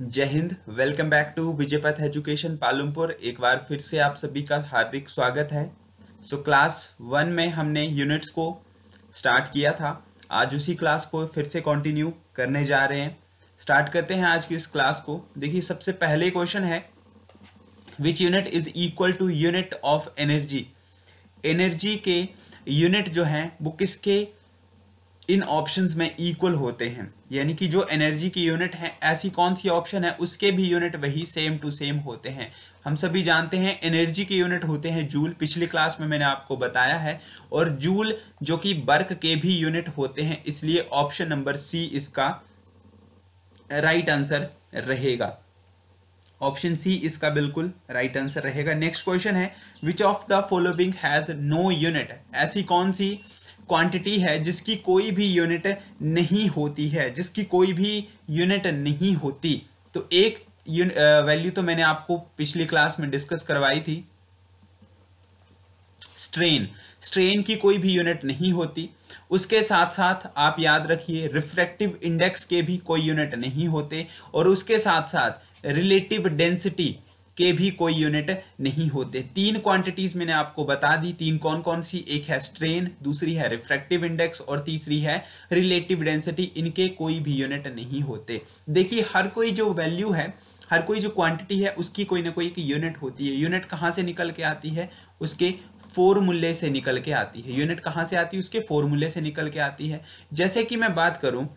जय Hind welcome back to Vijaypath education Palampur एक बार फिर से आप सभी का हार्दिक स्वागत है सो क्लास वन में हमने यूनिट्स को स्टार्ट किया था आज उसी क्लास को फिर से कंटिन्यू करने जा रहे हैं स्टार्ट करते हैं आज की इस क्लास को देखिए सबसे पहले क्वेश्चन है which unit is equal to unit of energy energy के यूनिट जो है वो किसके इन ऑप्शंस में इक्वल होते हैं यानी कि जो एनर्जी की यूनिट है ऐसी कौन सी ऑप्शन है उसके भी यूनिट वही सेम टू सेम होते हैं हम सभी जानते हैं एनर्जी के यूनिट होते हैं जूल पिछली क्लास में मैंने आपको बताया है और जूल जो कि बर्क के भी यूनिट होते हैं इसलिए ऑप्शन नंबर सी इसका राइट आंसर रहेगा ऑप्शन सी इसका बिल्कुल राइट आंसर रहेगा नेक्स्ट क्वेश्चन है which of the following has no unit ऐसी कौन सी क्वांटिटी है जिसकी कोई भी यूनिट नहीं होती है जिसकी कोई भी यूनिट नहीं होती तो एक वैल्यू तो मैंने आपको पिछली क्लास में डिस्कस करवाई थी स्ट्रेन स्ट्रेन की कोई भी यूनिट नहीं होती उसके साथ साथ आप याद रखिए रिफ्रैक्टिव इंडेक्स के भी कोई यूनिट नहीं होते और उसके साथ साथ रिलेटिव डेंसिटी के भी कोई यूनिट नहीं होते तीन क्वांटिटीज मैंने आपको बता दी तीन कौन कौन सी एक है स्ट्रेन दूसरी है रिफ्रैक्टिव इंडेक्स और तीसरी है रिलेटिव डेंसिटी इनके कोई भी यूनिट नहीं होते देखिए हर कोई जो वैल्यू है हर कोई जो क्वांटिटी है उसकी कोई ना कोई एक यूनिट होती है यूनिट कहाँ से निकल के आती है उसके फॉर्मूले से निकल के आती है यूनिट कहाँ से आती है उसके फॉर्मूले से निकल के आती है जैसे कि मैं बात करूँ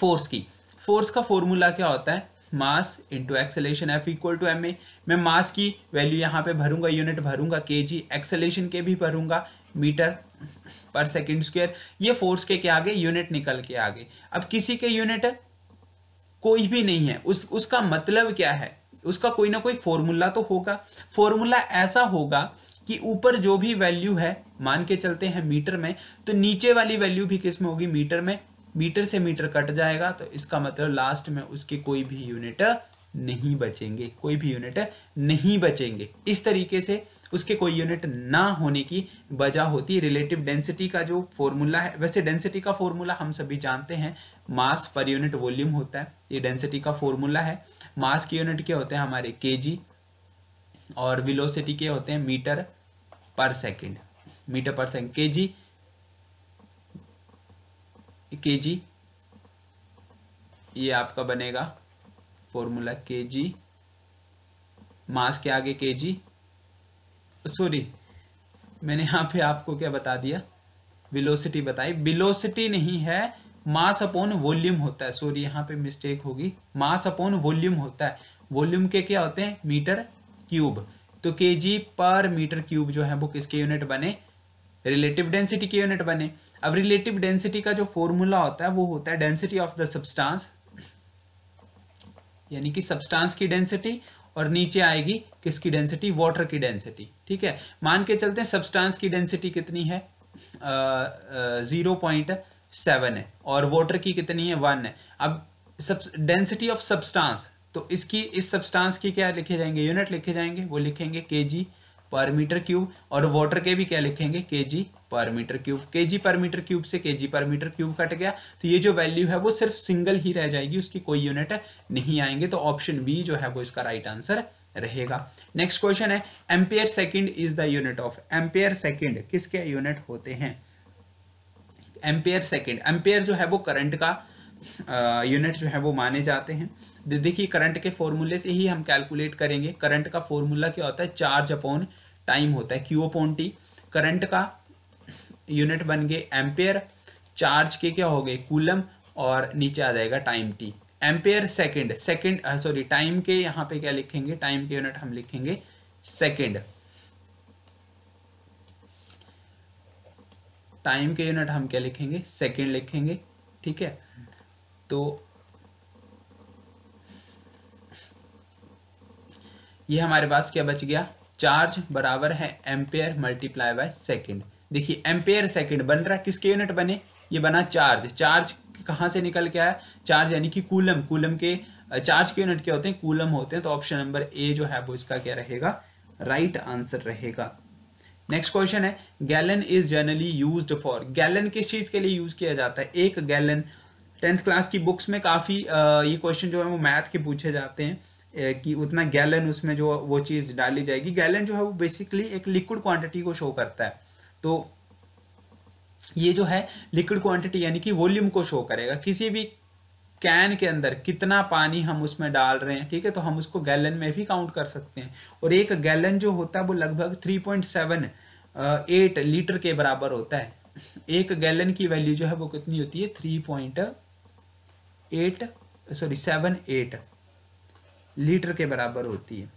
फोर्स की फोर्स का फॉर्मूला क्या होता है mass into acceleration F equal to M A मैं मास की वैल्यू यहाँ पे भरूंगा यूनिट भरूंगा के जी एक्सेलेशन के भी भरूंगा मीटर पर सेकेंड स्क्वेयर ये फोर्स के क्या आगे यूनिट निकल के आगे अब किसी के यूनिट कोई भी नहीं है उस उसका मतलब क्या है उसका कोई ना कोई फॉर्मूला तो होगा फॉर्मूला ऐसा होगा कि ऊपर जो भी वैल्यू है मान के चलते हैं मीटर में तो नीचे वाली वैल्यू भी किस में होगी मीटर में मीटर से मीटर कट जाएगा तो इसका मतलब लास्ट में उसके कोई भी यूनिट नहीं बचेंगे कोई भी यूनिट नहीं बचेंगे इस तरीके से उसके कोई यूनिट ना होने की वजह होती है रिलेटिव डेंसिटी का जो फॉर्मूला है वैसे डेंसिटी का फॉर्मूला हम सभी जानते हैं मास पर यूनिट वॉल्यूम होता है ये डेंसिटी का फॉर्मूला है मास के यूनिट क्या होते हैं हमारे के और विलोसिटी के होते हैं मीटर पर सेकेंड मीटर पर सेकेंड के के जी ये आपका बनेगा फॉर्मूला के जी मास के आगे के जी सॉरी मैंने यहां पे आपको क्या बता दिया विलोसिटी बताई विलोसिटी नहीं है मास अपॉन वॉल्यूम होता है सॉरी यहां पे मिस्टेक होगी मास अपॉन वॉल्यूम होता है वॉल्यूम के क्या होते हैं मीटर क्यूब तो के जी पर मीटर क्यूब जो है वो किसके यूनिट बने रिलेटिव डेंसिटी के यूनिट बने अब रिलेटिव डेंसिटी का जो फॉर्मूला होता है वो होता है डेंसिटी ऑफ द सब्सटेंस यानी कि सब्सटेंस की डेंसिटी और नीचे आएगी किसकी डेंसिटी वाटर की डेंसिटी ठीक है मान के चलते हैं सब्सटेंस की डेंसिटी कितनी है जीरो पॉइंट सेवन है और वाटर की कितनी है वन है अब डेंसिटी ऑफ सब्सटेंस तो इसकी इस सब्सटेंस की क्या लिखे जाएंगे यूनिट लिखे जाएंगे वो लिखेंगे के जी पर मीटर क्यूब और वाटर के भी क्या लिखेंगे के जी पर मीटर क्यूब के जी पर मीटर क्यूब से के जी पर मीटर क्यूब कट गया तो ये जो वैल्यू है वो सिर्फ सिंगल ही रह जाएगी उसकी कोई यूनिट नहीं आएंगे तो ऑप्शन बी जो है वो इसका राइट आंसर रहेगा नेक्स्ट क्वेश्चन है ampere second is the unit of ampere second किसके यूनिट होते हैं एम्पेयर सेकेंड एम्पेयर जो है वो करंट का यूनिट जो है वो माने जाते हैं देखिए करंट के फॉर्मूले से ही हम कैलकुलेट करेंगे करंट का फॉर्मूला क्या होता है चार्ज अपॉन टाइम होता है क्यू अपॉन टी करंट का यूनिट बन गए एम्पेयर चार्ज के क्या हो गए कूलम और नीचे आ जाएगा time T ampere second second sorry time के यहाँ पे क्या लिखेंगे टाइम के यूनिट हम लिखेंगे सेकेंड टाइम के यूनिट हम क्या लिखेंगे सेकेंड लिखेंगे ठीक है तो ये हमारे पास क्या बच गया चार्ज बराबर है एम्पेयर मल्टीप्लाई बाय सेकेंड देखिए एम्पेयर सेकेंड बन रहा है किसके यूनिट बने ये बना चार्ज चार्ज कहां से निकल के आया चार्ज यानी कि कूलम कूलम के चार्ज के यूनिट क्या होते हैं कूलम होते हैं तो ऑप्शन नंबर ए जो है वो इसका क्या रहेगा राइट आंसर रहेगा नेक्स्ट क्वेश्चन है gallon is generally used for gallon किस चीज के लिए यूज किया जाता है एक गैलन टेंथ क्लास की बुक्स में काफ़ी ये क्वेश्चन जो है वो मैथ के पूछे जाते हैं कि उतना गैलन उसमें जो वो चीज़ डाली जाएगी गैलन जो है वो बेसिकली एक लिक्विड क्वांटिटी को शो करता है तो ये जो है लिक्विड क्वांटिटी यानी कि वॉल्यूम को शो करेगा किसी भी कैन के अंदर कितना पानी हम उसमें डाल रहे हैं ठीक है तो हम उसको गैलन में भी काउंट कर सकते हैं और एक गैलन जो होता है वो लगभग थ्री पॉइंट लीटर के बराबर होता है एक गैलन की वैल्यू जो है वो कितनी होती है three eight sorry seven eight litre के बराबर होती है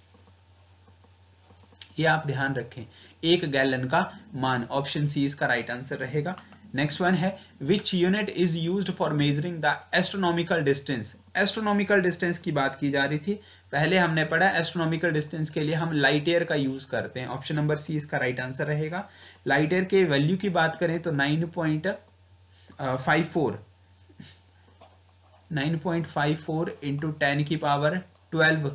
ये आप ध्यान रखें एक गैलन का मान ऑप्शन सी इसका राइट आंसर रहेगा नेक्स्ट वन है which unit is use for measuring the astronomical distance astronomical distance की बात की जा रही थी पहले हमने पढ़ा एस्ट्रोनॉमिकल डिस्टेंस के लिए हम लाइट एयर का यूज करते हैं ऑप्शन नंबर सी इसका राइट आंसर रहेगा लाइट एयर के वैल्यू की बात करें तो nine point five four 9.54 point five की पावर 12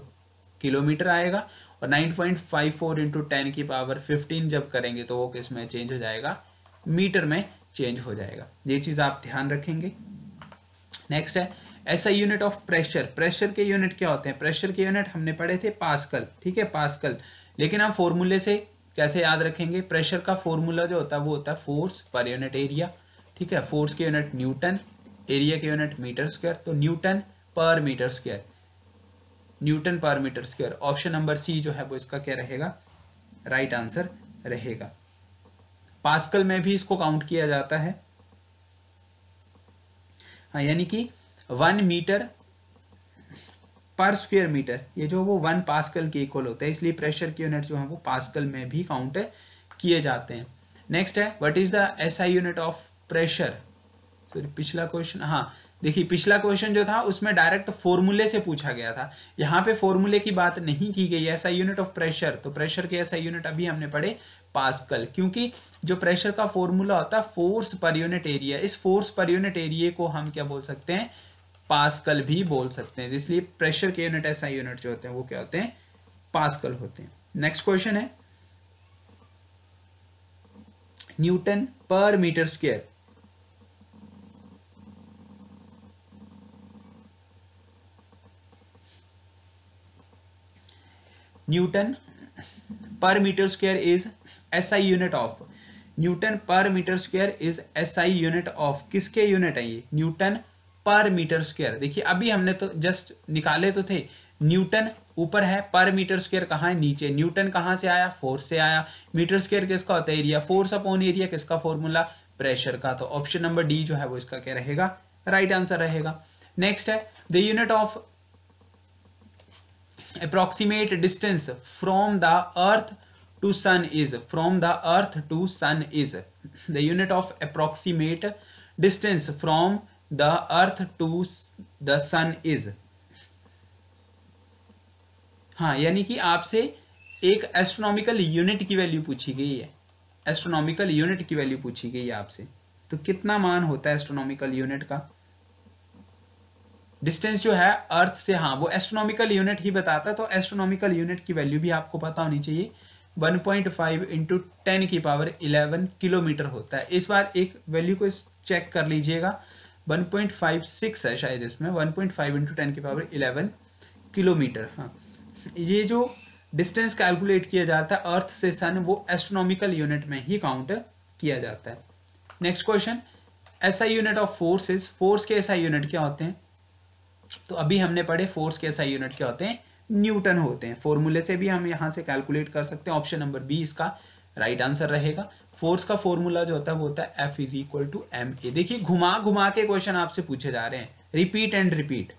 किलोमीटर आएगा और 9.54 point five four into ten की पावर 15 जब करेंगे तो वो किस में चेंज हो जाएगा मीटर में चेंज हो जाएगा ये चीज़ आप ध्यान रखेंगे नेक्स्ट है SI unit of pressure pressure के यूनिट क्या होते हैं प्रेशर के यूनिट हमने पढ़े थे पास्कल ठीक है पास्कल लेकिन हम फॉर्मूले से कैसे याद रखेंगे प्रेशर का फॉर्मूला जो होता है वो होता है फोर्स पर यूनिट एरिया ठीक है फोर्स के यूनिट न्यूटन एरिया के यूनिट मीटर स्क्वायर तो newton per metre square newton per metre square option number C जो है वो इसका क्या रहेगा राइट right आंसर रहेगा पास्कल में भी इसको काउंट किया जाता है हाँ यानी कि one metre per square metre ये जो वो वन पास्कल के इक्वल होता है इसलिए प्रेशर के यूनिट जो है वो पास्कल में भी काउंट किए जाते हैं नेक्स्ट है what is the SI unit of pressure फिर पिछला क्वेश्चन हाँ देखिए पिछला क्वेश्चन जो था उसमें डायरेक्ट फॉर्मूले से पूछा गया था यहाँ पे फॉर्मूले की बात नहीं की गई ऐसा यूनिट ऑफ प्रेशर तो प्रेशर के ऐसा यूनिट अभी हमने पढ़े पास्कल क्योंकि जो प्रेशर का फॉर्मूला होता है फोर्स पर यूनिट एरिया इस फोर्स पर यूनिट एरिए को हम क्या बोल सकते हैं पास्कल भी बोल सकते हैं इसलिए प्रेशर के यूनिट ऐसा यूनिट जो होते हैं वो क्या होते हैं पास्कल होते हैं नेक्स्ट क्वेश्चन है newton per metre square newton per metre square is S I unit of newton per metre square is S I unit of किसके यूनिट है ये न्यूटन पर मीटर स्क्वायर देखिए अभी हमने तो जस्ट निकाले तो थे न्यूटन ऊपर है पर मीटर स्क्वायर कहाँ है नीचे न्यूटन कहाँ से आया फोर्स से आया मीटर स्क्वायर किसका होता है एरिया फोर्स अपॉन एरिया किसका फॉर्मूला प्रेशर का तो ऑप्शन नंबर डी जो है वो इसका क्या रहेगा राइट right आंसर रहेगा नेक्स्ट है the unit of approximate distance from the earth to sun is from the earth to sun is the unit of approximate distance from the earth to the sun is हाँ यानी कि आपसे एक astronomical unit की value पूछी गई है astronomical unit की वैल्यू पूछी गई है आपसे तो कितना मान होता है एस्ट्रोनॉमिकल यूनिट का डिस्टेंस जो है अर्थ से हाँ वो एस्ट्रोनॉमिकल यूनिट ही बताता है तो एस्ट्रोनॉमिकल यूनिट की वैल्यू भी आपको पता होनी चाहिए 1.5 पॉइंट फाइव इंटू टेन की पावर 11 किलोमीटर होता है इस बार एक वैल्यू को चेक कर लीजिएगा 1.56 है शायद इसमें 1.5 पॉइंट फाइव इंटू टेन की पावर 11 किलोमीटर हाँ ये जो डिस्टेंस कैलकुलेट किया जाता है अर्थ से सन वो एस्ट्रोनॉमिकल यूनिट में ही काउंट किया जाता है next question SI unit of forces force के एसआई यूनिट क्या होते हैं तो अभी हमने पढ़े फोर्स के एसआई यूनिट क्या होते हैं न्यूटन होते हैं फॉर्मूले से भी हम यहाँ से कैलकुलेट कर सकते हैं ऑप्शन नंबर बी इसका राइट right आंसर रहेगा फोर्स का फॉर्मूला जो होता है वो होता है F is equal to M A देखिए घुमा घुमा के क्वेश्चन आपसे पूछे जा रहे हैं repeat and repeat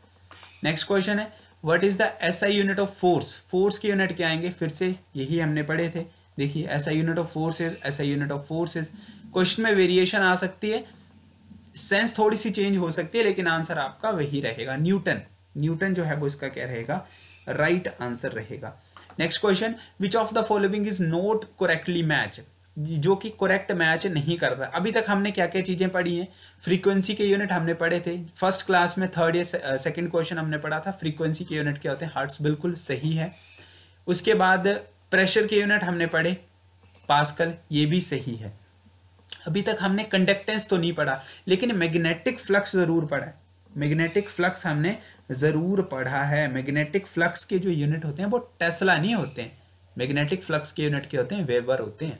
next question है what is the S unit of force force के यूनिट क्या आएंगे फिर से यही हमने पढ़े थे देखिए S unit of force is S unit of force question में वेरिएशन आ सकती है सेंस थोड़ी सी चेंज हो सकती है लेकिन आंसर आपका वही रहेगा न्यूटन न्यूटन जो है वो इसका क्या रहेगा राइट right आंसर रहेगा next question which of the following is not correctly match जो कि करेक्ट मैच नहीं करता अभी तक हमने क्या क्या चीज़ें पढ़ी हैं फ्रीक्वेंसी के यूनिट हमने पढ़े थे फर्स्ट क्लास में थर्ड या सेकेंड क्वेश्चन हमने पढ़ा था फ्रीक्वेंसी के यूनिट क्या होते हैं हार्ट्स बिल्कुल सही है उसके बाद प्रेशर के यूनिट हमने पढ़े पास्कल ये भी सही है अभी तक हमने कंडक्टेंस तो नहीं पढ़ा लेकिन मैग्नेटिक फ्लक्स जरूर पढ़ा है मैग्नेटिक फ्लक्स हमने ज़रूर पढ़ा है मैग्नेटिक फ्लक्स के जो यूनिट होते हैं वो टेस्ला नहीं होते हैं मैग्नेटिक फ्लक्स के यूनिट के होते हैं वेबर होते हैं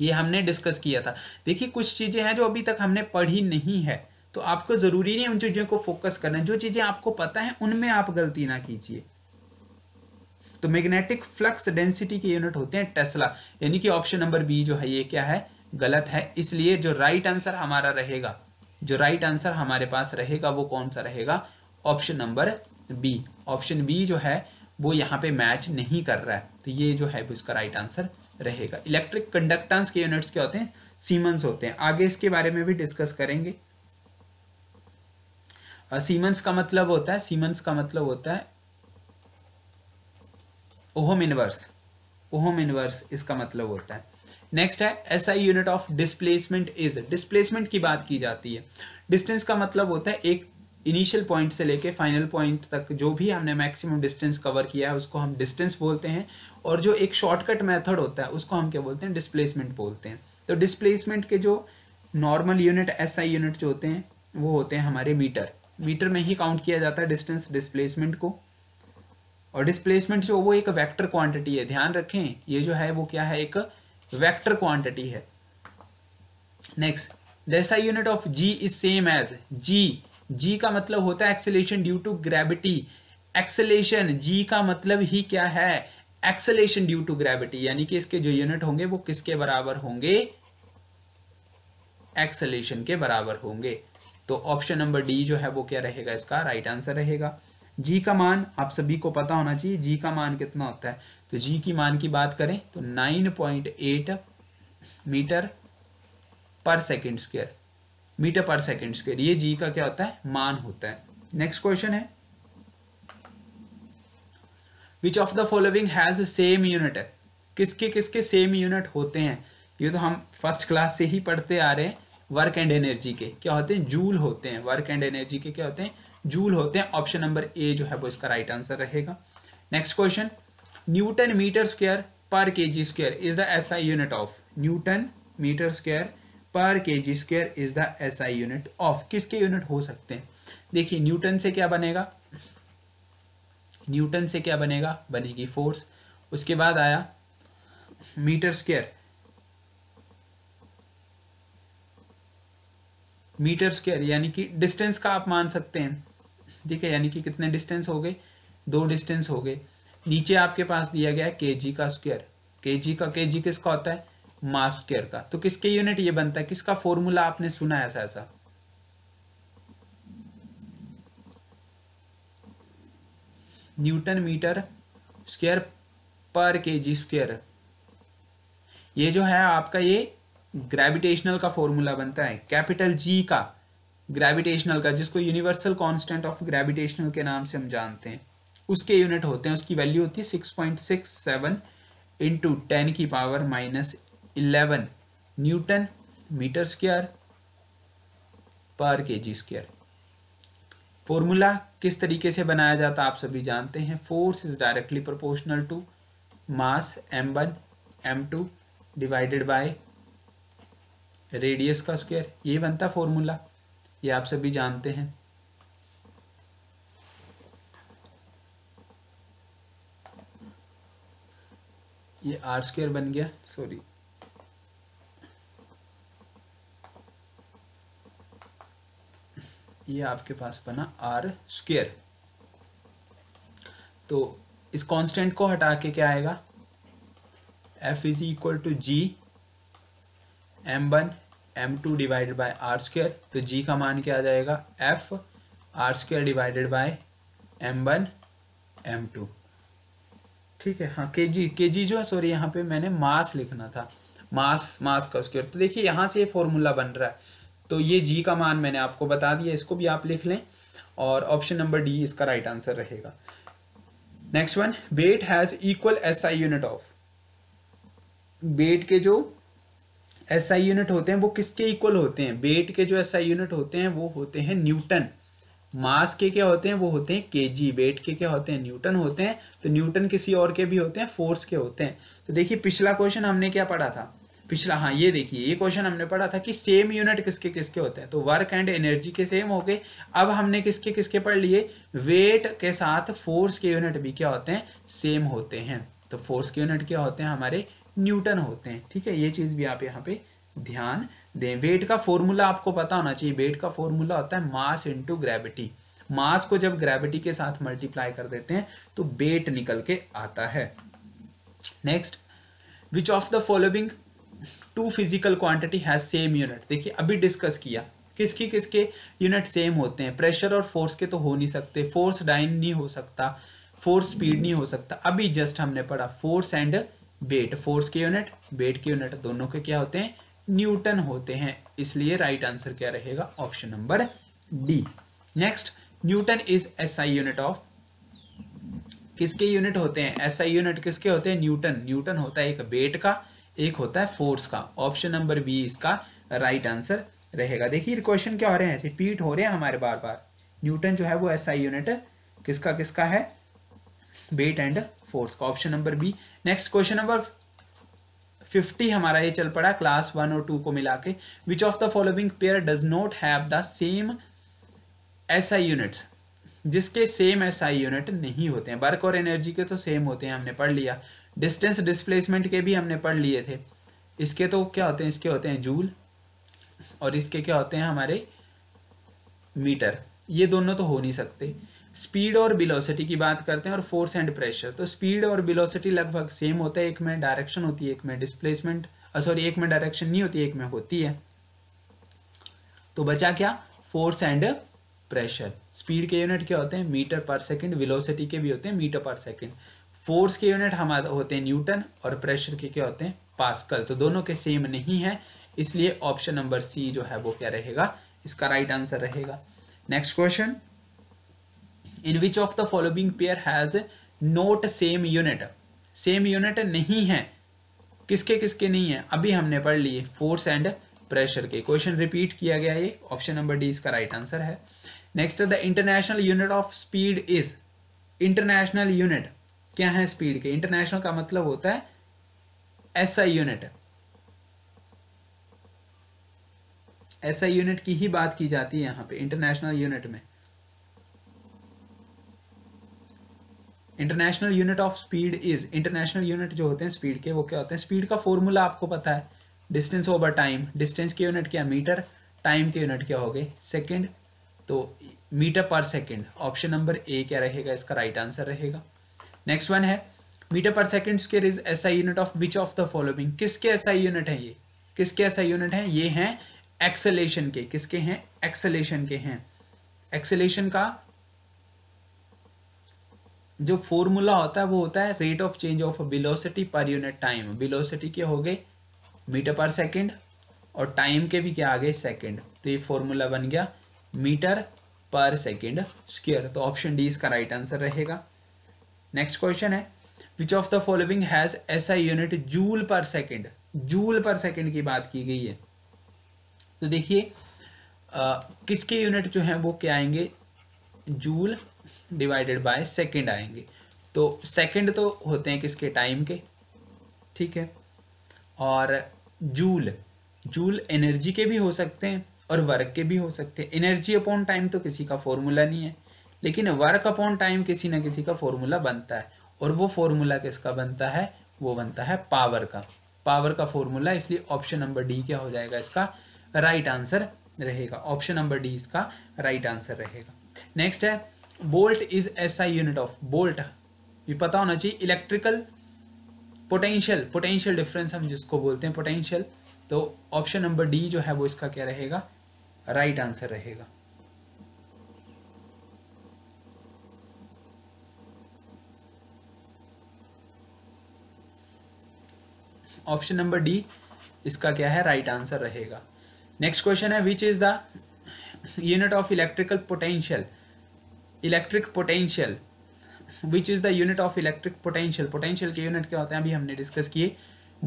ये हमने डिस्कस किया था देखिए कुछ चीज़ें हैं जो अभी तक हमने पढ़ी नहीं है तो आपको ज़रूरी नहीं उन चीज़ों को फोकस करना जो चीज़ें आपको पता है उनमें आप गलती ना कीजिए तो मैग्नेटिक फ्लक्स डेंसिटी के यूनिट होते हैं टेस्ला यानी कि ऑप्शन नंबर बी जो है ये क्या है गलत है इसलिए जो राइट आंसर हमारा रहेगा जो राइट आंसर हमारे पास रहेगा वो कौन सा रहेगा option number B option B जो है वो यहाँ पे मैच नहीं कर रहा है तो ये जो है इसका राइट आंसर रहेगा इलेक्ट्रिक कंडक्टेंस के यूनिट्स क्या होते हैं सीमेंस होते हैं आगे इसके बारे में भी डिस्कस करेंगे सीमेंस का मतलब होता है सीमेंस का मतलब होता है ओहम इनवर्स ओहम इनवर्स इसका मतलब होता है नेक्स्ट है S I unit of displacement is displacement की बात की जाती है डिस्टेंस का मतलब होता है एक इनिशियल पॉइंट से लेके फाइनल पॉइंट तक जो भी हमने मैक्सिमम डिस्टेंस कवर किया है उसको हम डिस्टेंस बोलते हैं और जो एक शॉर्टकट मेथड होता है उसको हम क्या बोलते हैं डिस्प्लेसमेंट बोलते हैं तो डिस्प्लेसमेंट के जो नॉर्मल यूनिट एस यूनिट जो होते हैं वो होते हैं हमारे मीटर मीटर में ही काउंट किया जाता है डिस्टेंस डिस्प्लेसमेंट को और डिस्प्लेसमेंट जो वो एक वेक्टर क्वांटिटी है ध्यान रखें ये जो है वो क्या है एक वेक्टर क्वांटिटी है नेक्स्ट जैसा unit of G is same as G G का मतलब होता है acceleration due to gravity acceleration G का मतलब ही क्या है एक्सेलेशन ड्यू टू ग्रेविटी यानी कि इसके जो यूनिट होंगे वो किसके बराबर होंगे एक्सेलेशन के बराबर होंगे तो ऑप्शन नंबर डी जो है वो क्या रहेगा इसका राइट right आंसर रहेगा जी का मान आप सभी को पता होना चाहिए जी का मान कितना होता है तो जी की मान की बात करें तो 9.8 मीटर पर सेकेंड स्क्वेयर मीटर पर सेकेंड स्क्वेयर ये जी का क्या होता है मान होता है नेक्स्ट क्वेश्चन है which of the following has same unit किसके किसके सेम यूनिट होते हैं ये तो हम फर्स्ट क्लास से ही पढ़ते आ रहे हैं वर्क एंड एनर्जी के क्या होते हैं जूल होते हैं वर्क एंड एनर्जी के क्या होते हैं जूल होते हैं ऑप्शन नंबर ए जो है वो इसका राइट आंसर रहेगा next question newton metre square per K G square is the S I unit of newton metre square per K G square is the S I unit of किसके unit हो सकते हैं देखिए Newton से क्या बनेगा Newton से क्या बनेगा बनेगी फोर्स उसके बाद आया मीटर स्क्वेयर मीटर स्क्वेयर यानी कि डिस्टेंस का आप मान सकते हैं ठीक है यानी कि कितने डिस्टेंस हो गए दो डिस्टेंस हो गए नीचे आपके पास दिया गया है के का स्क्वायर के का के किसका होता है मास स्क्वायर का तो किसके यूनिट ये बनता है किसका फॉर्मूला आपने सुना है ऐसा ऐसा Newton metre square per K G square ये जो है आपका ये ग्रेविटेशनल का फॉर्मूला बनता है कैपिटल जी का ग्रेविटेशनल का जिसको यूनिवर्सल कांस्टेंट ऑफ ग्रेविटेशनल के नाम से हम जानते हैं उसके यूनिट होते हैं उसकी वैल्यू होती है six point six seven into ten की power minus eleven newton metre square per K g square formula किस तरीके से बनाया जाता आप सभी जानते हैं force is directly proportional to mass M one M two divided by radius का स्क्वायर ये बनता फॉर्मूला ये आप सभी जानते हैं ये आर स्क्वेयर बन गया सॉरी ये आपके पास बना आर स्क्वेयर तो इस कांस्टेंट को हटा के क्या आएगा F is equal to G M one M two divided by R square तो जी का मान क्या आ जाएगा F R square divided by M one M two ठीक है हाँ के जी के जी जो है सॉरी यहाँ पे मैंने मास लिखना था मास मास का स्क्र तो देखिए यहाँ से ये यह फॉर्मूला बन रहा है तो ये जी का मान मैंने आपको बता दिया इसको भी आप लिख लें और ऑप्शन नंबर डी इसका राइट आंसर रहेगा next one weight has equal S I unit of weight के जो एस आई यूनिट होते हैं वो किसके इक्वल होते हैं वेट के जो एस आई यूनिट होते हैं वो होते हैं न्यूटन मास के क्या होते हैं वो होते हैं के जी वेट के क्या होते हैं न्यूटन होते हैं तो न्यूटन किसी और के भी होते हैं फोर्स के होते हैं तो देखिए पिछला क्वेश्चन हमने क्या पढ़ा था पिछला हाँ ये देखिए ये क्वेश्चन हमने पढ़ा था कि सेम यूनिट किसके किसके होते हैं तो वर्क एंड एनर्जी के सेम हो गए अब हमने किसके किसके पढ़ लिए वेट के साथ फोर्स के यूनिट भी क्या होते हैं सेम होते हैं तो फोर्स के यूनिट क्या होते हैं हमारे न्यूटन होते हैं ठीक है ये चीज़ भी आप यहाँ पे ध्यान दें वेट का फॉर्मूला आपको पता होना चाहिए वेट का फॉर्मूला होता है मास इंटू ग्रेविटी मास को जब ग्रेविटी के साथ मल्टीप्लाई कर देते हैं तो वेट निकल के आता है next which of the following two physical quantity has same unit देखिए अभी डिस्कस किया किसकी किसके यूनिट सेम होते हैं प्रेशर और फोर्स के तो हो नहीं सकते फोर्स डाइन नहीं हो सकता फोर्स स्पीड नहीं हो सकता अभी जस्ट हमने पढ़ा फोर्स एंड वेट फोर्स के यूनिट वेट के यूनिट दोनों के क्या होते हैं न्यूटन होते हैं इसलिए राइट आंसर क्या रहेगा option number D next newton is S I unit of किसके यूनिट होते हैं एस आई यूनिट किसके होते हैं न्यूटन न्यूटन होता है एक वेट का एक होता है फोर्स का ऑप्शन नंबर बी इसका राइट आंसर रहेगा देखिए क्वेश्चन क्या हो रहे हैं रिपीट हो रहे हैं हमारे बार बार न्यूटन जो है वो एस आई यूनिट किसका किसका है वेट एंड फोर्स का option number B next question number fifty हमारा ये चल पड़ा क्लास वन और टू को मिला के which of the following pair does not have the same S I units जिसके सेम एस आई यूनिट नहीं होते हैं वर्क और एनर्जी के तो सेम होते हैं हमने पढ़ लिया डिस्टेंस डिस्प्लेसमेंट के भी हमने पढ़ लिए थे इसके तो क्या होते हैं इसके होते हैं जूल और इसके क्या होते हैं हमारे मीटर ये दोनों तो हो नहीं सकते स्पीड और बिलोसिटी की बात करते हैं और फोर्स एंड प्रेशर तो स्पीड और बिलोसिटी लगभग सेम होता है एक में डायरेक्शन होती है एक में डिस्प्लेसमेंट सॉरी एक में डायरेक्शन नहीं होती एक में होती है तो बचा क्या फोर्स एंड प्रेशर स्पीड के यूनिट क्या होते हैं मीटर पर सेकेंड विलोसिटी के भी होते हैं मीटर पर सेकेंड फोर्स के यूनिट हमारे होते हैं न्यूटन और प्रेशर के क्या होते हैं पास्कल तो दोनों के सेम नहीं है इसलिए ऑप्शन नंबर सी जो है वो क्या रहेगा इसका राइट आंसर रहेगा next question in which of the following pair has not same unit same unit नहीं है किसके किसके नहीं है अभी हमने पढ़ लिए फोर्स एंड प्रेशर के क्वेश्चन रिपीट किया गया ये ऑप्शन नंबर डी इसका राइट आंसर है next the international unit of speed is international unit क्या है स्पीड के इंटरनेशनल का मतलब होता है एसआई यूनिट एसआई यूनिट की ही बात की जाती है यहां पे इंटरनेशनल यूनिट में international unit of speed is international unit जो होते हैं स्पीड के वो क्या होते हैं स्पीड का फॉर्मूला आपको पता है डिस्टेंस ओवर टाइम डिस्टेंस के यूनिट क्या मीटर टाइम के यूनिट क्या हो गए सेकेंड तो मीटर पर सेकेंड ऑप्शन नंबर ए क्या रहेगा इसका राइट आंसर रहेगा नेक्स्ट वन है मीटर पर second square is S I unit of which of the following किसके एस आई यूनिट है ये किसके एस आई यूनिट है ये हैं एक्सेलेशन के किसके हैं एक्सेलेशन के हैं एक्सेलेशन का जो फॉर्मूला होता है वो होता है rate of change of velocity per unit time velocity के हो गए मीटर पर सेकंड और टाइम के भी क्या आ गए सेकंड तो ये फॉर्मूला बन गया मीटर पर सेकंड स्क्वेयर तो ऑप्शन डी इसका राइट आंसर रहेगा नेक्स्ट क्वेश्चन है which of the following has SI unit joule per second joule per second की बात की गई है तो देखिए किसके यूनिट जो है वो क्या आएंगे जूल डिवाइडेड बाय सेकेंड आएंगे तो सेकेंड तो होते हैं किसके टाइम के ठीक है और जूल जूल एनर्जी के भी हो सकते हैं और वर्क के भी हो सकते हैं एनर्जी अपॉन टाइम तो किसी का फॉर्मूला नहीं है लेकिन वर्क अपॉन टाइम किसी ना किसी का फॉर्मूला बनता है और वो फॉर्मूला किसका बनता है वो बनता है पावर का पावर का फॉर्मूला इसलिए ऑप्शन नंबर डी क्या हो जाएगा इसका राइट आंसर रहेगा ऑप्शन नंबर डी इसका राइट आंसर रहेगा नेक्स्ट है volt is S I unit of volt ये पता होना चाहिए इलेक्ट्रिकल पोटेंशियल पोटेंशियल डिफरेंस हम जिसको बोलते हैं पोटेंशियल तो ऑप्शन नंबर डी जो है वो इसका क्या रहेगा राइट right आंसर रहेगा ऑप्शन नंबर डी इसका क्या है राइट right आंसर रहेगा नेक्स्ट क्वेश्चन है which is the unit of electrical potential electric potential which is the unit of electric potential potential के यूनिट क्या होते हैं अभी हमने डिस्कस किए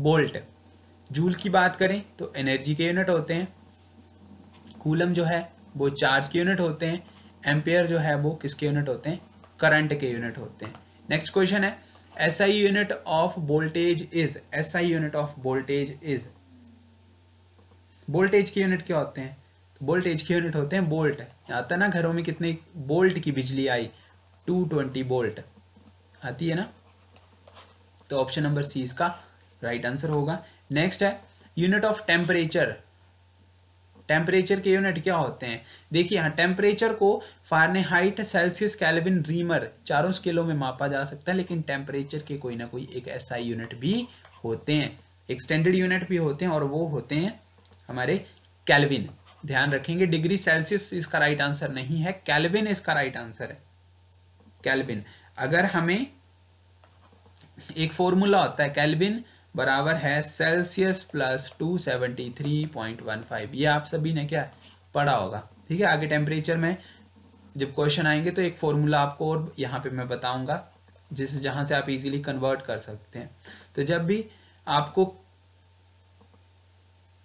बोल्ट जूल की बात करें तो एनर्जी के यूनिट होते हैं कूलम जो है वो चार्ज के यूनिट होते हैं एम्पेयर जो है वो किसके यूनिट होते हैं करंट के यूनिट होते हैं नेक्स्ट क्वेश्चन है S I unit of voltage is S I unit of voltage is voltage के यूनिट क्या होते हैं वोल्टेज के यूनिट होते हैं बोल्ट आता है ना घरों में कितने बोल्ट की बिजली आई 220 बोल्ट आती है ना तो ऑप्शन नंबर सी इसका राइट आंसर होगा नेक्स्ट है यूनिट ऑफ टेम्परेचर टेम्परेचर के यूनिट क्या होते हैं देखिए यहाँ टेम्परेचर को हाइट सेल्सियस कैलविन रीमर चारों स्केलों में मापा जा सकता है लेकिन टेम्परेचर के कोई ना कोई एक ऐसा यूनिट भी होते हैं एक्सटेंडेड यूनिट भी होते हैं और वो होते हैं हमारे कैलविन ध्यान रखेंगे डिग्री सेल्सियस इसका राइट आंसर नहीं है कैलविन इसका राइट आंसर है कैलविन अगर हमें एक फॉर्मूला होता है कैलविन बराबर है Celsius plus two seventy three point one five ये आप सभी ने क्या पढ़ा होगा ठीक है आगे टेम्परेचर में जब क्वेश्चन आएंगे तो एक फॉर्मूला आपको और यहाँ पे मैं बताऊंगा जिस जहां से आप इजीली कन्वर्ट कर सकते हैं तो जब भी आपको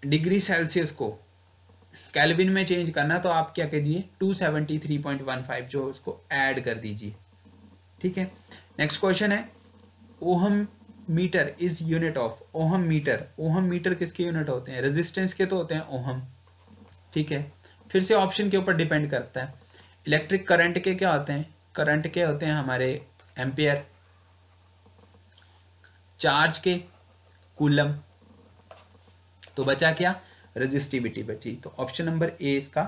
डिग्री सेल्सियस को कैलविन में चेंज करना तो आप क्या करिए 273.15 जो उसको ऐड कर दीजिए ठीक है नेक्स्ट क्वेश्चन है ohm metre is unit of ohm metre ohm metre किसके यूनिट होते हैं रेजिस्टेंस के तो होते हैं ओहम ठीक है फिर से ऑप्शन के ऊपर डिपेंड करता है इलेक्ट्रिक करंट के क्या होते हैं करंट के होते हैं हमारे एम्पियर चार्ज के कूलम तो बचा क्या रजिस्टिविटी बची तो ऑप्शन नंबर ए इसका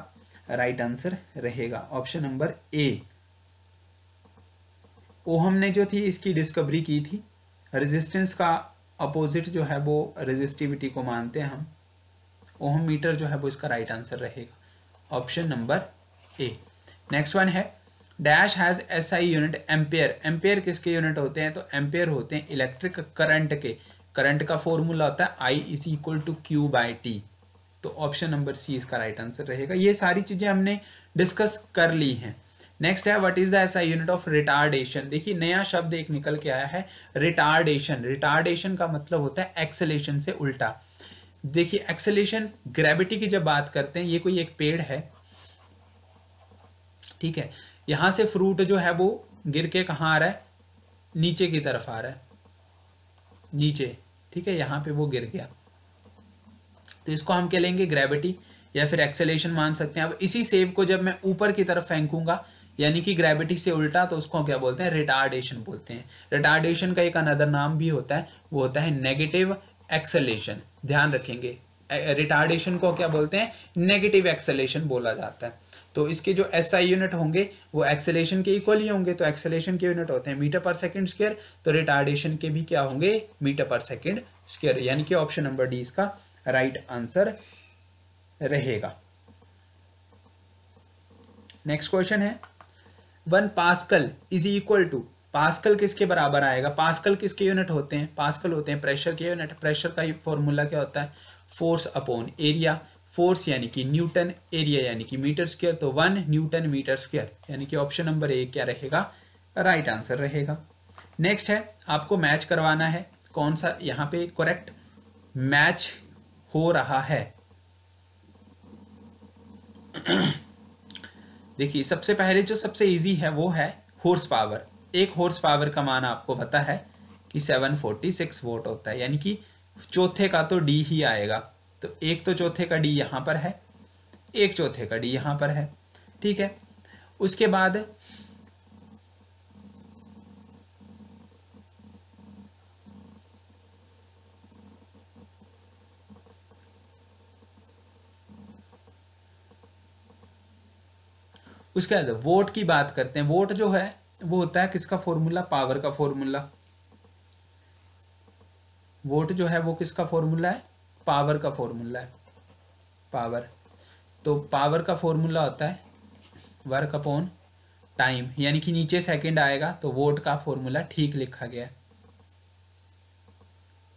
राइट आंसर रहेगा ऑप्शन नंबर ए ओहम ने जो थी इसकी डिस्कवरी की थी रेजिस्टेंस का अपोजिट जो है वो रेजिस्टिविटी को मानते हैं हम ओहम मीटर जो है वो इसका राइट आंसर रहेगा option number A next one है dash has SI unit ampere ampere किसके यूनिट होते हैं तो एम्पेयर होते हैं इलेक्ट्रिक करंट के करंट का फॉर्मूला होता है I is equal to Q by T तो ऑप्शन नंबर सी इसका राइट आंसर रहेगा ये सारी चीज़ें हमने डिस्कस कर ली हैं नेक्स्ट है what is the SI unit of retardation देखिए नया शब्द एक निकल के आया है रिटार्डेशन रिटार्डेशन का मतलब होता है एक्सेलेशन से उल्टा देखिए एक्सेलेशन ग्रेविटी की जब बात करते हैं ये कोई एक पेड़ है ठीक है यहां से फ्रूट जो है वो गिर के कहा आ रहा है नीचे की तरफ आ रहा है नीचे ठीक है यहां पे वो गिर गया तो इसको हम क्या लेंगे ग्रेविटी या फिर एक्सेलेशन मान सकते हैं अब इसी सेब को जब मैं ऊपर की तरफ फेंकूंगा यानी कि ग्रेविटी से उल्टा तो उसको क्या बोलते हैं रिटार्डेशन बोलते हैं रिटार्डेशन का एक अनदर नाम भी होता है वो होता है नेगेटिव एक्सेलेशन ध्यान रखेंगे रिटार्डेशन को क्या बोलते हैं नेगेटिव एक्सेलेशन बोला जाता है तो इसके जो एस SI यूनिट होंगे वो एक्सेलेशन के इक्वल ही होंगे तो एक्सेलेशन के यूनिट होते हैं मीटर पर सेकंड स्क्वायर तो रिटार्डेशन के भी क्या होंगे मीटर पर सेकंड स्क्वायर यानी कि ऑप्शन नंबर डी इसका राइट आंसर रहेगा नेक्स्ट क्वेश्चन है one pascal is equal to pascal किसके बराबर आएगा पास्कल किसके यूनिट होते हैं पास्कल होते हैं प्रेशर के यूनिट प्रेशर का फॉर्मूला क्या होता है फोर्स अपॉन एरिया फोर्स यानी कि न्यूटन एरिया यानी कि मीटर स्क्वायर तो वन न्यूटन मीटर स्क्वायर यानी कि ऑप्शन नंबर ए क्या रहेगा राइट right आंसर रहेगा नेक्स्ट है आपको मैच करवाना है कौन सा यहाँ पे करेक्ट मैच हो रहा है देखिए सबसे पहले जो सबसे इजी है वो है हॉर्स पावर एक हॉर्स पावर का मान आपको पता है कि 746 वोट होता है यानी कि चौथे का तो डी ही आएगा तो एक तो चौथे का डी यहां पर है एक चौथे का डी यहां पर है ठीक है उसके बाद उसके बाद वोट की बात करते हैं वोट जो है वो होता है किसका फॉर्मूला पावर का फॉर्मूला वोट जो है वो किसका फॉर्मूला है पावर का फॉर्मूला है पावर तो पावर का फॉर्मूला होता है वर्क अपॉन टाइम यानी कि नीचे सेकंड आएगा तो वोट का फॉर्मूला ठीक लिखा गया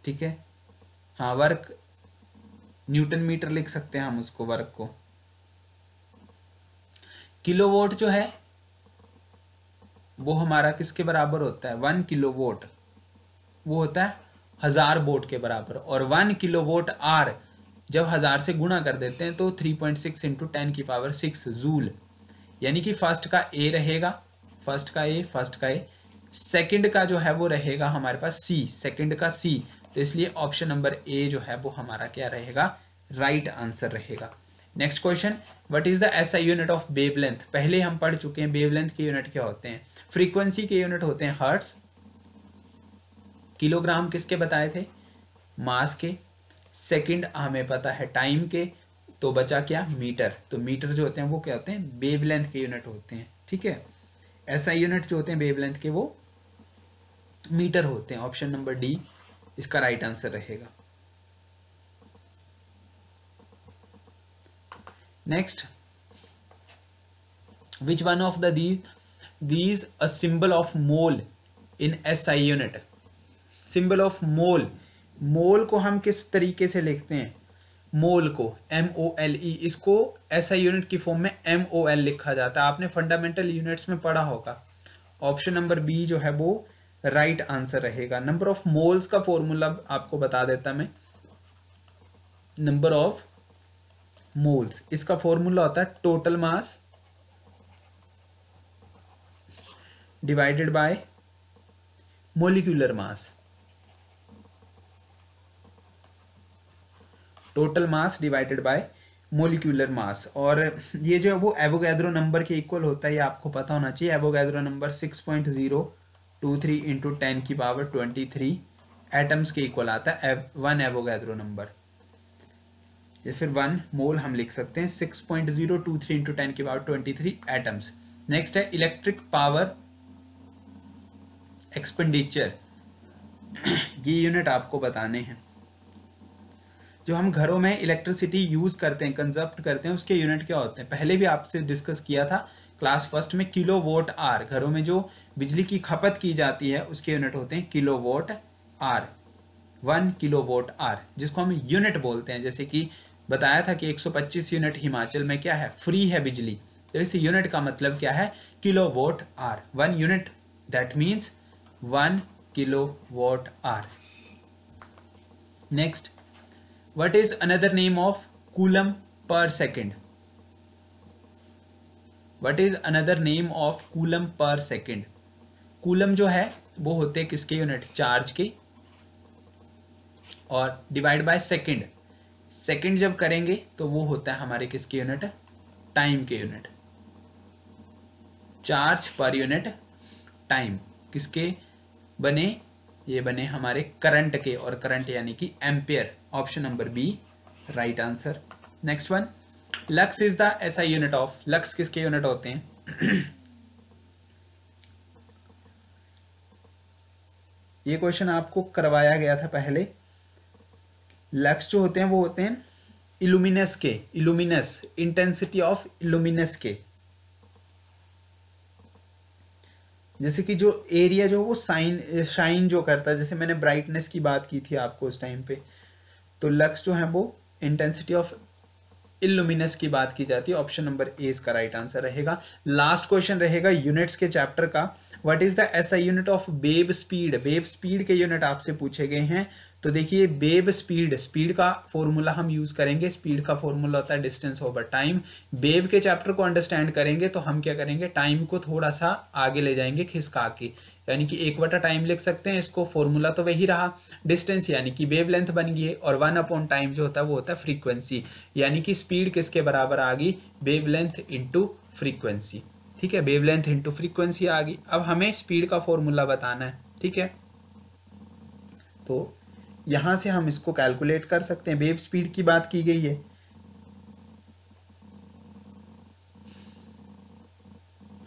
ठीक है हाँ वर्क न्यूटन मीटर लिख सकते हैं हम उसको वर्क को किलोवोट जो है वो हमारा किसके बराबर होता है वन किलोवोट वो होता है हजार वोट के बराबर और वन वोट आर जब हजार से गुणा कर देते हैं तो three point six into ten की पावर सिक्स जूल यानी कि फर्स्ट का ए रहेगा फर्स्ट का ए फर्स्ट का ए सेकंड का जो है वो रहेगा हमारे पास सी सेकंड का सी तो इसलिए ऑप्शन नंबर ए जो है वो हमारा क्या रहेगा राइट right आंसर रहेगा next question what is the S I unit of wavelength पहले हम पढ़ चुके हैं वेवलेंथ के यूनिट क्या होते हैं फ्रीक्वेंसी के यूनिट होते हैं हर्ट्स किलोग्राम किसके बताए थे मास के सेकंड हमें पता है टाइम के तो बचा क्या मीटर तो मीटर जो होते हैं वो क्या होते हैं बेबलेंथ के यूनिट होते हैं ठीक है ऐसा यूनिट जो होते हैं बेबलेंथ के वो मीटर होते हैं ऑप्शन नंबर डी इसका राइट आंसर रहेगा which one of the these these a symbol of mole in S I unit symbol of mole mole को हम किस तरीके से लिखते हैं मोल को एम ओ एल ई इसको एस आई यूनिट की फॉर्म में एम ओ एल लिखा जाता है आपने फंडामेंटल यूनिट्स में पढ़ा होगा ऑप्शन नंबर बी जो है वो राइट right आंसर रहेगा नंबर ऑफ मोल्स का फॉर्मूला आपको बता देता मैं नंबर ऑफ मोल्स इसका फॉर्मूला होता है total mass divided by molecular mass total mass divided by molecular mass और ये जो है वो एवोगैद्रो नंबर के इक्वल होता है ये आपको पता होना चाहिए एवोगैद्रो नंबर 6.023 इंटू टेन की पावर ट्वेंटी थ्री एटम्स के इक्वल आता है वन एवोगैद्रो नंबर या फिर वन मोल हम लिख सकते हैं six point zero two three into ten के बाद ट्वेंटी थ्री एटम्स नेक्स्ट है इलेक्ट्रिक पावर एक्सपेंडिचर ये यूनिट आपको बताने हैं जो हम घरों में इलेक्ट्रिसिटी यूज़ करते हैं कंजप्ट करते हैं उसके यूनिट क्या होते हैं पहले भी आपसे डिस्कस किया था क्लास फर्स्ट में किलो वोट आर घरों में जो बिजली की खपत की जाती है उसके यूनिट होते हैं kilowatt hour one kilowatt hour जिसको हम यूनिट बोलते हैं जैसे कि बताया था कि 125 यूनिट हिमाचल में क्या है फ्री है बिजली तो इस यूनिट का मतलब क्या है kilowatt hour one unit that means one kilowatt hour next watt is another name of coulomb per second watt is another name of coulomb per second coulomb जो है वो होते किसके यूनिट चार्ज के और divide by second second जब करेंगे तो वो होता है हमारे किसके यूनिट टाइम के unit charge per unit time किसके बने ये बने हमारे करंट के और करंट यानी कि ampere option number B right answer next one lux is the SI unit of lux किसके यूनिट होते हैं ये क्वेश्चन आपको करवाया गया था पहले लक्स जो होते हैं वो होते हैं इल्यूमिनस के इल्यूमिनस इंटेंसिटी ऑफ इल्यूमिनस के जैसे कि जो एरिया जो वो साइन शाइन जो करता है जैसे मैंने ब्राइटनेस की बात की थी आपको उस टाइम पे तो लक्स जो है वो इंटेंसिटी ऑफ इल्यूमिनस की बात की जाती है ऑप्शन नंबर ए इसका राइट आंसर रहेगा लास्ट क्वेश्चन रहेगा यूनिट्स के चैप्टर का what is the S unit of wave speed wave speed के यूनिट आपसे पूछे गए हैं तो देखिए बेब स्पीड स्पीड का फॉर्मूला हम यूज़ करेंगे स्पीड का फॉर्मूला होता है डिस्टेंस ओवर टाइम बेब के चैप्टर को अंडरस्टैंड करेंगे तो हम क्या करेंगे टाइम को थोड़ा सा आगे ले जाएंगे खिसका के यानी कि एक बटा टाइम लिख सकते हैं इसको फॉर्मूला तो वही रहा डिस्टेंस यानी कि वेव लेंथ बन गई है और वन अपॉन टाइम जो होता है वो होता है फ्रीक्वेंसी यानी कि स्पीड किसके बराबर आ गई वेव लेंथ इंटू फ्रीक्वेंसी ठीक है वेव लेंथ इंटू फ्रीक्वेंसी आ गई अब हमें स्पीड का फॉर्मूला बताना है ठीक है तो यहाँ से हम इसको कैलकुलेट कर सकते हैं वेव स्पीड की बात की गई है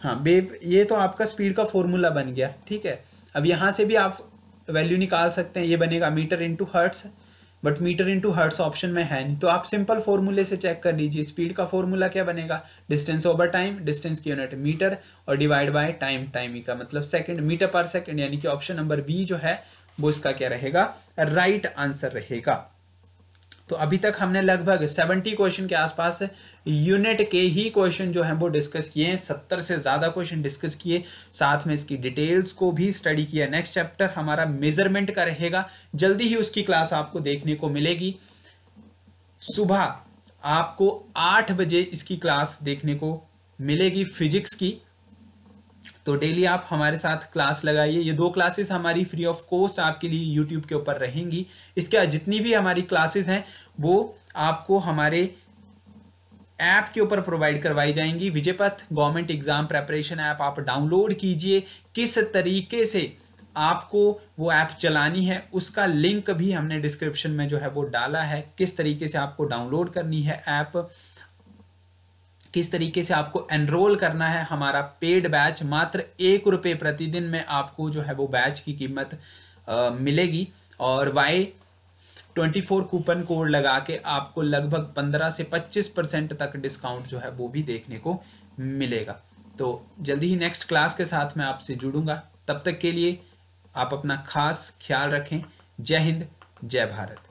हाँ वेव ये तो आपका स्पीड का फॉर्मूला बन गया ठीक है अब यहाँ से भी आप वैल्यू निकाल सकते हैं ये बनेगा metre into hertz but metre into hertz option में है नहीं तो आप सिंपल फॉर्मूले से चेक कर लीजिए स्पीड का फॉर्मूला क्या बनेगा डिस्टेंस ओवर टाइम डिस्टेंस की यूनिट मीटर और डिवाइड बाय टाइम टाइम का मतलब सेकंड मीटर पर सेकंड यानी कि ऑप्शन नंबर बी जो है वो इसका क्या रहेगा राइट आंसर रहेगा तो अभी तक हमने लगभग 70 क्वेश्चन के आसपास यूनिट के ही क्वेश्चन जो हैं वो डिस्कस किए हैं सत्तर से ज़्यादा क्वेश्चन डिस्कस किए साथ में इसकी डिटेल्स को भी स्टडी किया नेक्स्ट चैप्टर हमारा मेजरमेंट का रहेगा जल्दी ही उसकी क्लास आपको देखने को मिलेगी सुबह आपको आठ बजे इसकी क्लास देखने को मिलेगी फिजिक्स की तो डेली आप हमारे साथ क्लास लगाइए ये दो क्लासेस हमारी फ्री ऑफ कॉस्ट आपके लिए यूट्यूब के ऊपर रहेंगी इसके जितनी भी हमारी क्लासेस हैं वो आपको हमारे ऐप के ऊपर प्रोवाइड करवाई जाएंगी Vijaypath government exam preparation app आप डाउनलोड कीजिए किस तरीके से आपको वो ऐप चलानी है उसका लिंक भी हमने डिस्क्रिप्शन में जो है वो डाला है किस तरीके से आपको डाउनलोड करनी है ऐप किस तरीके से आपको एनरोल करना है हमारा पेड बैच मात्र एक रुपये प्रतिदिन में आपको जो है वो बैच की कीमत आ, मिलेगी और Y twenty four coupon code लगा के आपको लगभग पंद्रह से पच्चीस परसेंट तक डिस्काउंट जो है वो भी देखने को मिलेगा तो जल्दी ही नेक्स्ट क्लास के साथ मैं आपसे जुड़ूंगा तब तक के लिए आप अपना खास ख्याल रखें जय हिंद जय भारत